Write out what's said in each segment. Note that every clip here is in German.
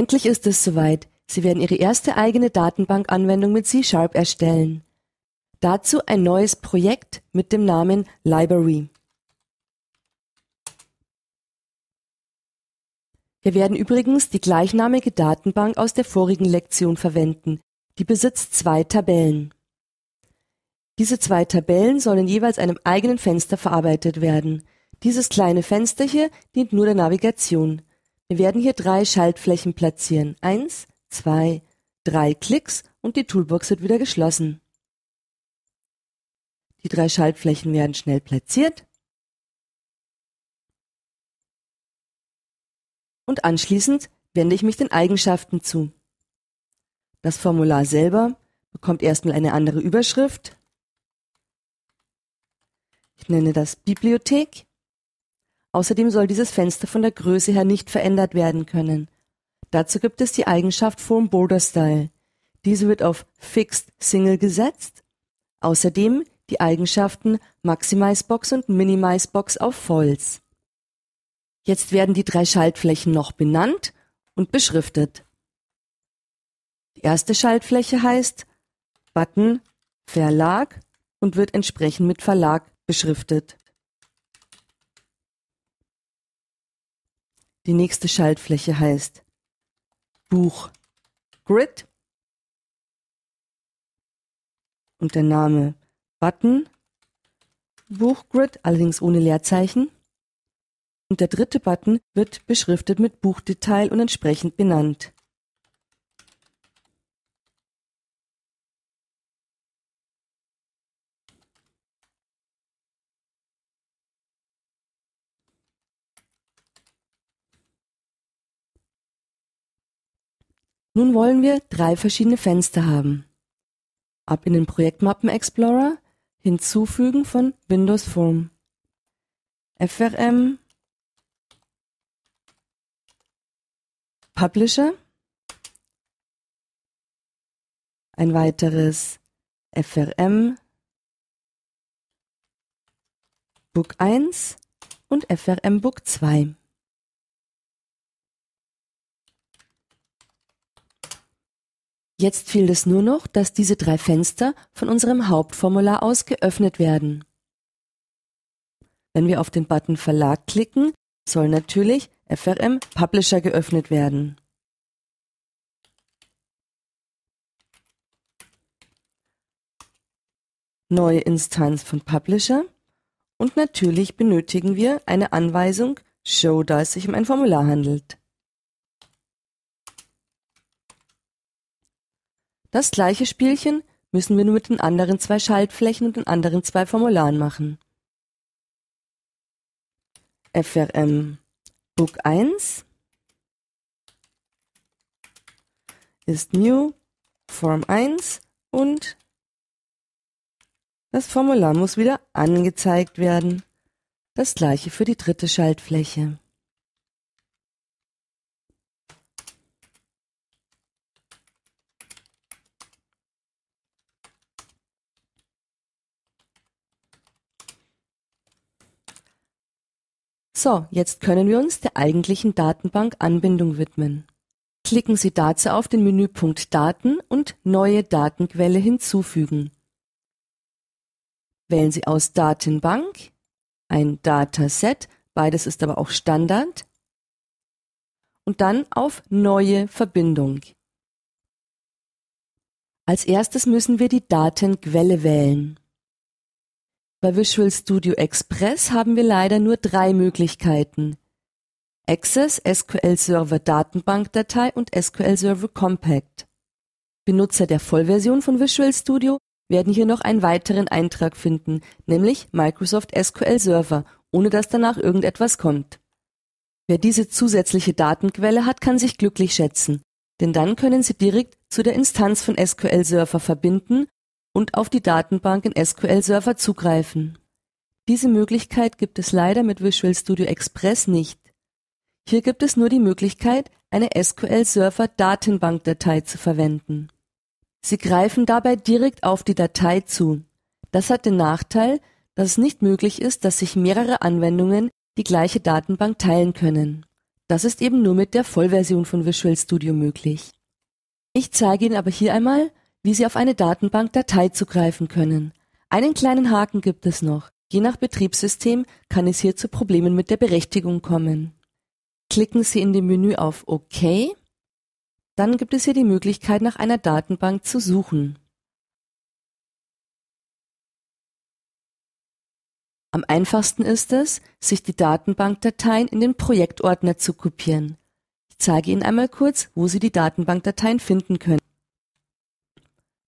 Endlich ist es soweit. Sie werden Ihre erste eigene Datenbankanwendung mit C-Sharp erstellen. Dazu ein neues Projekt mit dem Namen Library. Wir werden übrigens die gleichnamige Datenbank aus der vorigen Lektion verwenden. Die besitzt zwei Tabellen. Diese zwei Tabellen sollen jeweils einem eigenen Fenster verarbeitet werden. Dieses kleine Fenster hier dient nur der Navigation. Wir werden hier drei Schaltflächen platzieren. Eins, zwei, drei Klicks und die Toolbox wird wieder geschlossen. Die drei Schaltflächen werden schnell platziert. Und anschließend wende ich mich den Eigenschaften zu. Das Formular selber bekommt erstmal eine andere Überschrift. Ich nenne das Bibliothek Außerdem soll dieses Fenster von der Größe her nicht verändert werden können. Dazu gibt es die Eigenschaft Form Border Style. Diese wird auf Fixed Single gesetzt. Außerdem die Eigenschaften Maximize Box und Minimize Box auf False. Jetzt werden die drei Schaltflächen noch benannt und beschriftet. Die erste Schaltfläche heißt Button Verlag und wird entsprechend mit Verlag beschriftet. Die nächste Schaltfläche heißt Buch Grid und der Name Button Buch Grid, allerdings ohne Leerzeichen. Und der dritte Button wird beschriftet mit Buchdetail und entsprechend benannt. Nun wollen wir drei verschiedene Fenster haben. Ab in den Projektmappen Explorer, hinzufügen von Windows Form. FRM Publisher, ein weiteres FRM Book 1 und FRM Book 2. Jetzt fehlt es nur noch, dass diese drei Fenster von unserem Hauptformular aus geöffnet werden. Wenn wir auf den Button Verlag klicken, soll natürlich FRM Publisher geöffnet werden. Neue Instanz von Publisher und natürlich benötigen wir eine Anweisung Show, da es sich um ein Formular handelt. Das gleiche Spielchen müssen wir nur mit den anderen zwei Schaltflächen und den anderen zwei Formularen machen. FRM Book 1 ist New Form 1 und das Formular muss wieder angezeigt werden. Das gleiche für die dritte Schaltfläche. So, jetzt können wir uns der eigentlichen Datenbank-Anbindung widmen. Klicken Sie dazu auf den Menüpunkt Daten und Neue Datenquelle hinzufügen. Wählen Sie aus Datenbank, ein Dataset, beides ist aber auch Standard, und dann auf Neue Verbindung. Als erstes müssen wir die Datenquelle wählen. Bei Visual Studio Express haben wir leider nur drei Möglichkeiten. Access, SQL Server Datenbankdatei und SQL Server Compact. Benutzer der Vollversion von Visual Studio werden hier noch einen weiteren Eintrag finden, nämlich Microsoft SQL Server, ohne dass danach irgendetwas kommt. Wer diese zusätzliche Datenquelle hat, kann sich glücklich schätzen, denn dann können Sie direkt zu der Instanz von SQL Server verbinden und auf die Datenbank in SQL-Server zugreifen. Diese Möglichkeit gibt es leider mit Visual Studio Express nicht. Hier gibt es nur die Möglichkeit, eine SQL Server Datenbankdatei zu verwenden. Sie greifen dabei direkt auf die Datei zu. Das hat den Nachteil, dass es nicht möglich ist, dass sich mehrere Anwendungen die gleiche Datenbank teilen können. Das ist eben nur mit der Vollversion von Visual Studio möglich. Ich zeige Ihnen aber hier einmal, wie Sie auf eine Datenbankdatei zugreifen können. Einen kleinen Haken gibt es noch. Je nach Betriebssystem kann es hier zu Problemen mit der Berechtigung kommen. Klicken Sie in dem Menü auf OK. Dann gibt es hier die Möglichkeit, nach einer Datenbank zu suchen. Am einfachsten ist es, sich die Datenbankdateien in den Projektordner zu kopieren. Ich zeige Ihnen einmal kurz, wo Sie die Datenbankdateien finden können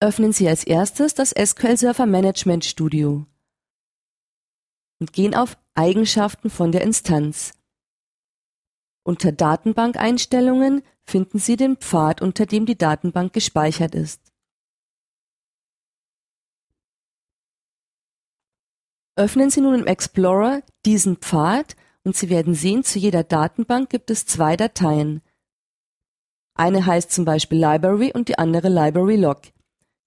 öffnen Sie als erstes das SQL Server Management Studio und gehen auf Eigenschaften von der Instanz. Unter Datenbankeinstellungen finden Sie den Pfad, unter dem die Datenbank gespeichert ist. Öffnen Sie nun im Explorer diesen Pfad und Sie werden sehen, zu jeder Datenbank gibt es zwei Dateien. Eine heißt zum Beispiel Library und die andere Library Log.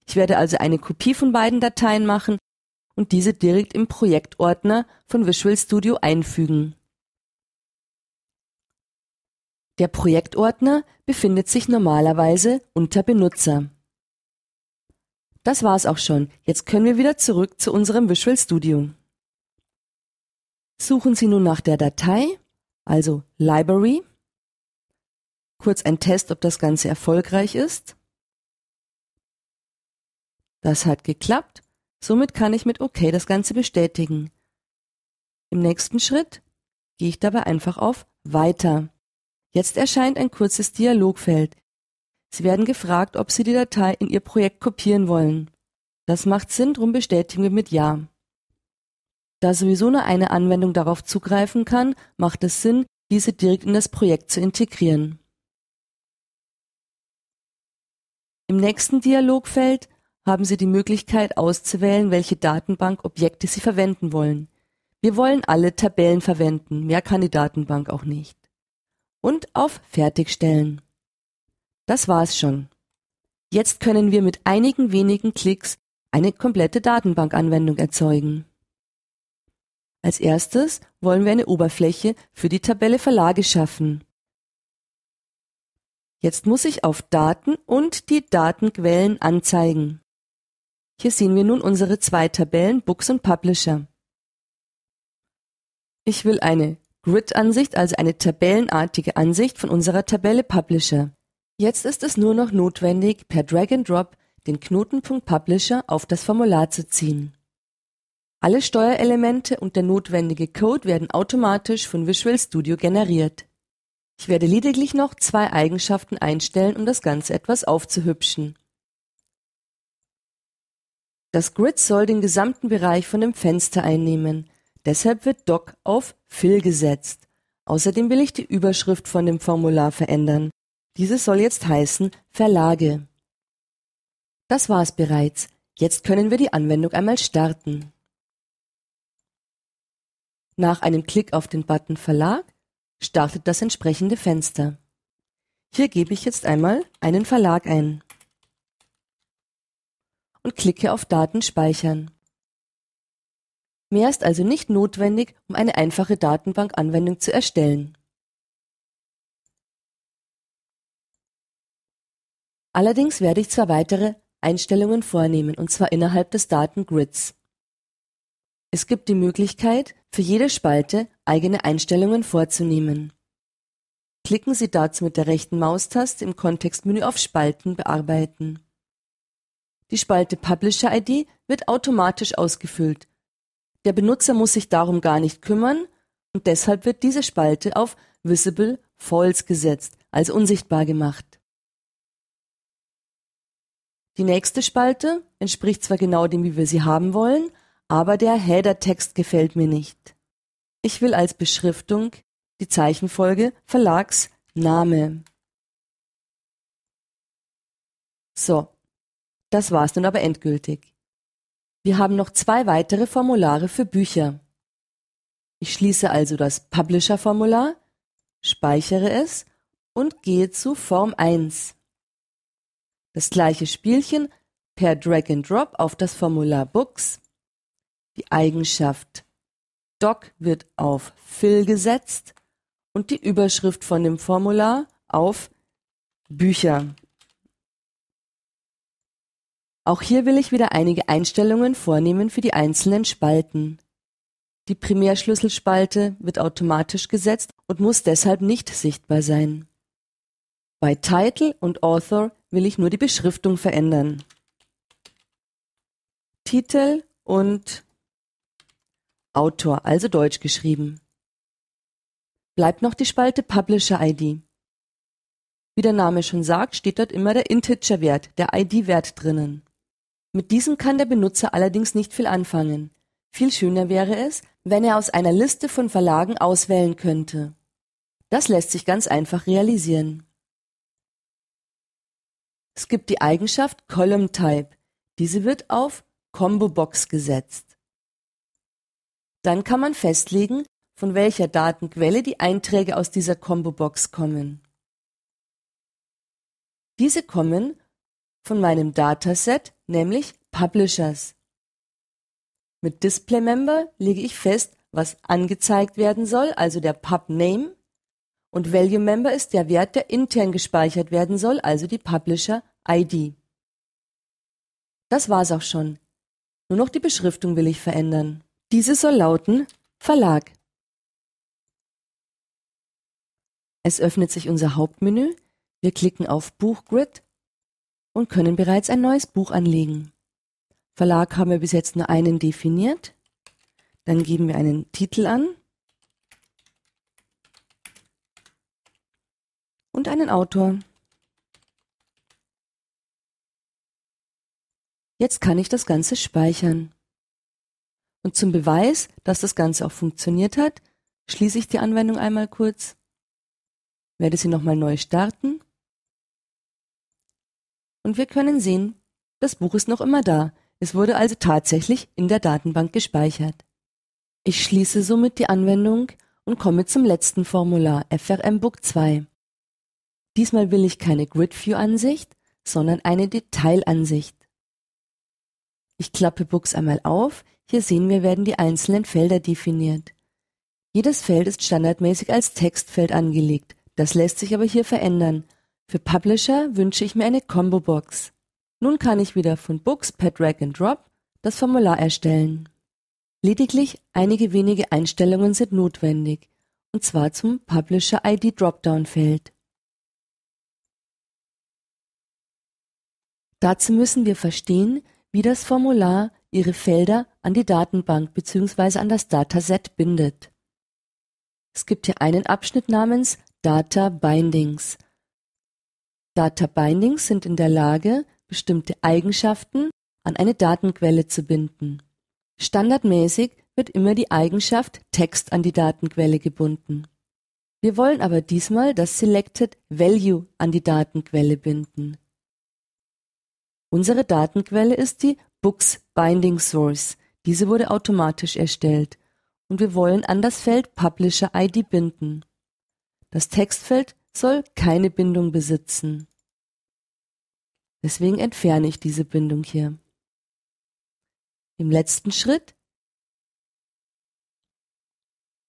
Ich werde also eine Kopie von beiden Dateien machen und diese direkt im Projektordner von Visual Studio einfügen. Der Projektordner befindet sich normalerweise unter Benutzer. Das war's auch schon. Jetzt können wir wieder zurück zu unserem Visual Studio. Suchen Sie nun nach der Datei, also Library. Kurz ein Test, ob das Ganze erfolgreich ist. Das hat geklappt, somit kann ich mit OK das Ganze bestätigen. Im nächsten Schritt gehe ich dabei einfach auf Weiter. Jetzt erscheint ein kurzes Dialogfeld. Sie werden gefragt, ob Sie die Datei in Ihr Projekt kopieren wollen. Das macht Sinn, drum bestätigen wir mit Ja. Da sowieso nur eine Anwendung darauf zugreifen kann, macht es Sinn, diese direkt in das Projekt zu integrieren. Im nächsten Dialogfeld haben Sie die Möglichkeit auszuwählen, welche Datenbankobjekte Sie verwenden wollen. Wir wollen alle Tabellen verwenden, mehr kann die Datenbank auch nicht. Und auf Fertigstellen. Das war's schon. Jetzt können wir mit einigen wenigen Klicks eine komplette Datenbankanwendung erzeugen. Als erstes wollen wir eine Oberfläche für die Tabelle Verlage schaffen. Jetzt muss ich auf Daten und die Datenquellen anzeigen. Hier sehen wir nun unsere zwei Tabellen Books und Publisher. Ich will eine Grid-Ansicht, also eine tabellenartige Ansicht von unserer Tabelle Publisher. Jetzt ist es nur noch notwendig, per Drag and Drop den Knotenpunkt Publisher auf das Formular zu ziehen. Alle Steuerelemente und der notwendige Code werden automatisch von Visual Studio generiert. Ich werde lediglich noch zwei Eigenschaften einstellen, um das Ganze etwas aufzuhübschen. Das Grid soll den gesamten Bereich von dem Fenster einnehmen. Deshalb wird Doc auf Fill gesetzt. Außerdem will ich die Überschrift von dem Formular verändern. Dieses soll jetzt heißen Verlage. Das war's bereits. Jetzt können wir die Anwendung einmal starten. Nach einem Klick auf den Button Verlag startet das entsprechende Fenster. Hier gebe ich jetzt einmal einen Verlag ein und klicke auf Daten speichern. Mehr ist also nicht notwendig, um eine einfache Datenbankanwendung zu erstellen. Allerdings werde ich zwar weitere Einstellungen vornehmen, und zwar innerhalb des Datengrids. Es gibt die Möglichkeit, für jede Spalte eigene Einstellungen vorzunehmen. Klicken Sie dazu mit der rechten Maustaste im Kontextmenü auf Spalten bearbeiten. Die Spalte Publisher ID wird automatisch ausgefüllt. Der Benutzer muss sich darum gar nicht kümmern und deshalb wird diese Spalte auf Visible False gesetzt, also unsichtbar gemacht. Die nächste Spalte entspricht zwar genau dem, wie wir sie haben wollen, aber der Header-Text gefällt mir nicht. Ich will als Beschriftung die Zeichenfolge Verlagsname. So, das war's nun aber endgültig. Wir haben noch zwei weitere Formulare für Bücher. Ich schließe also das Publisher-Formular, speichere es und gehe zu Form 1. Das gleiche Spielchen per Drag and Drop auf das Formular Books. Die Eigenschaft Doc wird auf Fill gesetzt und die Überschrift von dem Formular auf Bücher. Auch hier will ich wieder einige Einstellungen vornehmen für die einzelnen Spalten. Die Primärschlüsselspalte wird automatisch gesetzt und muss deshalb nicht sichtbar sein. Bei Title und Author will ich nur die Beschriftung verändern. Titel und Autor, also deutsch geschrieben. Bleibt noch die Spalte Publisher ID. Wie der Name schon sagt, steht dort immer der Integer-Wert, der ID-Wert drinnen. Mit diesem kann der Benutzer allerdings nicht viel anfangen. Viel schöner wäre es, wenn er aus einer Liste von Verlagen auswählen könnte. Das lässt sich ganz einfach realisieren. Es gibt die Eigenschaft Column Type. Diese wird auf Combo Box gesetzt. Dann kann man festlegen, von welcher Datenquelle die Einträge aus dieser Combo Box kommen. Diese kommen von meinem Dataset, nämlich Publishers. Mit Display Member lege ich fest, was angezeigt werden soll, also der Pub Name, und Value Member ist der Wert, der intern gespeichert werden soll, also die Publisher-ID. Das war's auch schon. Nur noch die Beschriftung will ich verändern. Diese soll lauten Verlag. Es öffnet sich unser Hauptmenü. Wir klicken auf Buchgrid und können bereits ein neues Buch anlegen. Verlag haben wir bis jetzt nur einen definiert. Dann geben wir einen Titel an und einen Autor. Jetzt kann ich das Ganze speichern. Und zum Beweis, dass das Ganze auch funktioniert hat, schließe ich die Anwendung einmal kurz, werde sie nochmal neu starten und wir können sehen, das Buch ist noch immer da. Es wurde also tatsächlich in der Datenbank gespeichert. Ich schließe somit die Anwendung und komme zum letzten Formular FRM Book 2. Diesmal will ich keine Grid View Ansicht, sondern eine Detailansicht. Ich klappe Books einmal auf. Hier sehen wir, werden die einzelnen Felder definiert. Jedes Feld ist standardmäßig als Textfeld angelegt. Das lässt sich aber hier verändern. Für Publisher wünsche ich mir eine Combo-Box. Nun kann ich wieder von Books per Drag and Drop das Formular erstellen. Lediglich einige wenige Einstellungen sind notwendig, und zwar zum Publisher ID Dropdown Feld. Dazu müssen wir verstehen, wie das Formular Ihre Felder an die Datenbank bzw. an das Dataset bindet. Es gibt hier einen Abschnitt namens Data Bindings, Data-Bindings sind in der Lage, bestimmte Eigenschaften an eine Datenquelle zu binden. Standardmäßig wird immer die Eigenschaft Text an die Datenquelle gebunden. Wir wollen aber diesmal das Selected Value an die Datenquelle binden. Unsere Datenquelle ist die Books Binding Source. Diese wurde automatisch erstellt und wir wollen an das Feld Publisher ID binden. Das Textfeld soll keine Bindung besitzen. Deswegen entferne ich diese Bindung hier. Im letzten Schritt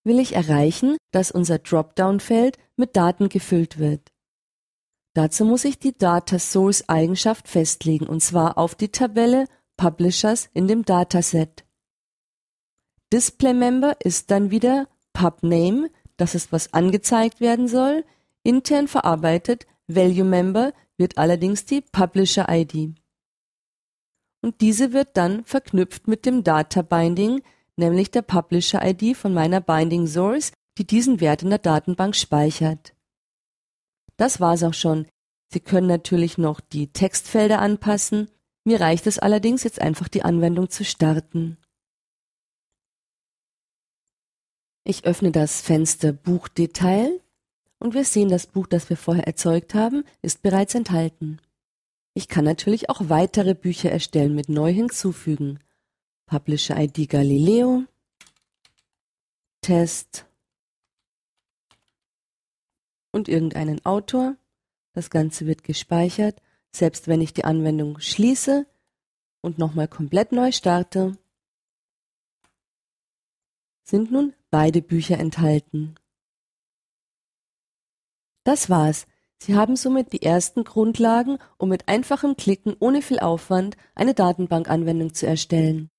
will ich erreichen, dass unser Dropdown-Feld mit Daten gefüllt wird. Dazu muss ich die Data Source Eigenschaft festlegen und zwar auf die Tabelle Publishers in dem Dataset. Display Member ist dann wieder PubName, das ist was angezeigt werden soll, Intern verarbeitet Value-Member wird allerdings die Publisher-ID. Und diese wird dann verknüpft mit dem Data-Binding, nämlich der Publisher-ID von meiner Binding Source, die diesen Wert in der Datenbank speichert. Das war's auch schon. Sie können natürlich noch die Textfelder anpassen. Mir reicht es allerdings jetzt einfach, die Anwendung zu starten. Ich öffne das Fenster Buchdetail und wir sehen, das Buch, das wir vorher erzeugt haben, ist bereits enthalten. Ich kann natürlich auch weitere Bücher erstellen mit neu hinzufügen. Publisher ID Galileo, Test und irgendeinen Autor. Das Ganze wird gespeichert. Selbst wenn ich die Anwendung schließe und nochmal komplett neu starte, sind nun beide Bücher enthalten. Das war's. Sie haben somit die ersten Grundlagen, um mit einfachem Klicken ohne viel Aufwand eine Datenbankanwendung zu erstellen.